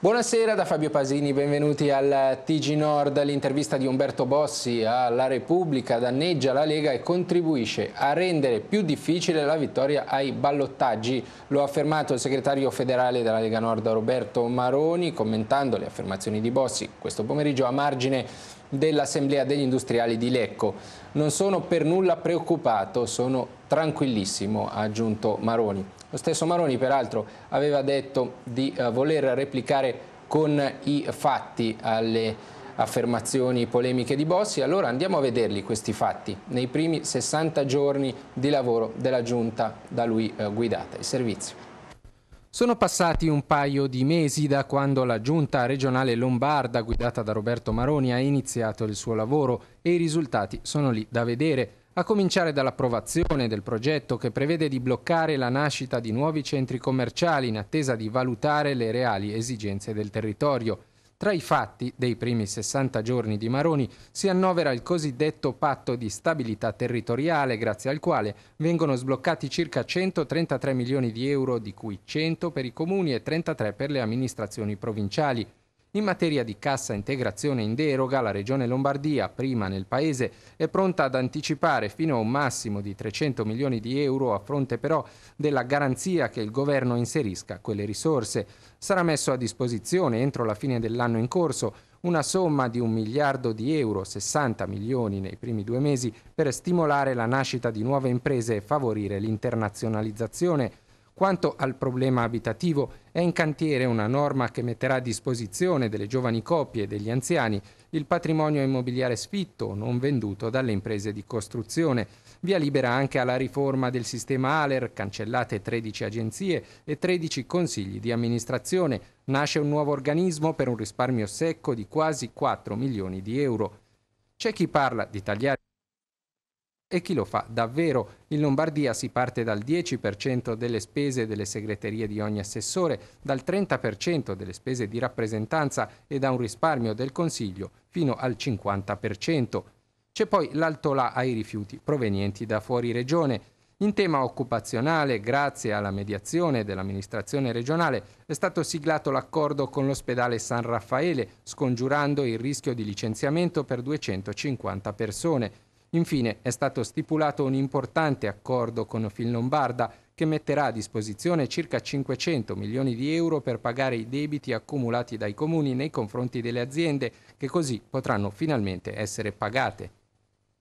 Buonasera da Fabio Pasini, benvenuti al TG Nord. L'intervista di Umberto Bossi alla Repubblica danneggia la Lega e contribuisce a rendere più difficile la vittoria ai ballottaggi. Lo ha affermato il segretario federale della Lega Nord Roberto Maroni commentando le affermazioni di Bossi questo pomeriggio a margine dell'Assemblea degli Industriali di Lecco. Non sono per nulla preoccupato, sono tranquillissimo, ha aggiunto Maroni. Lo stesso Maroni peraltro aveva detto di eh, voler replicare con i fatti alle affermazioni polemiche di Bossi, allora andiamo a vederli questi fatti nei primi 60 giorni di lavoro della giunta da lui eh, guidata. Il servizio. Sono passati un paio di mesi da quando la giunta regionale lombarda guidata da Roberto Maroni ha iniziato il suo lavoro e i risultati sono lì da vedere a cominciare dall'approvazione del progetto che prevede di bloccare la nascita di nuovi centri commerciali in attesa di valutare le reali esigenze del territorio. Tra i fatti dei primi 60 giorni di Maroni si annovera il cosiddetto patto di stabilità territoriale, grazie al quale vengono sbloccati circa 133 milioni di euro, di cui 100 per i comuni e 33 per le amministrazioni provinciali. In materia di cassa integrazione in deroga, la Regione Lombardia, prima nel Paese, è pronta ad anticipare fino a un massimo di 300 milioni di euro a fronte però della garanzia che il Governo inserisca quelle risorse. Sarà messo a disposizione entro la fine dell'anno in corso una somma di un miliardo di euro, 60 milioni nei primi due mesi, per stimolare la nascita di nuove imprese e favorire l'internazionalizzazione. Quanto al problema abitativo, è in cantiere una norma che metterà a disposizione delle giovani coppie e degli anziani il patrimonio immobiliare sfitto non venduto dalle imprese di costruzione. Via libera anche alla riforma del sistema Aler, cancellate 13 agenzie e 13 consigli di amministrazione. Nasce un nuovo organismo per un risparmio secco di quasi 4 milioni di euro. C'è chi parla di tagliare e chi lo fa davvero. In Lombardia si parte dal 10% delle spese delle segreterie di ogni assessore, dal 30% delle spese di rappresentanza e da un risparmio del Consiglio fino al 50%. C'è poi l'altolà ai rifiuti provenienti da fuori regione. In tema occupazionale, grazie alla mediazione dell'amministrazione regionale, è stato siglato l'accordo con l'ospedale San Raffaele, scongiurando il rischio di licenziamento per 250 persone. Infine è stato stipulato un importante accordo con Finlombarda che metterà a disposizione circa 500 milioni di euro per pagare i debiti accumulati dai comuni nei confronti delle aziende che così potranno finalmente essere pagate.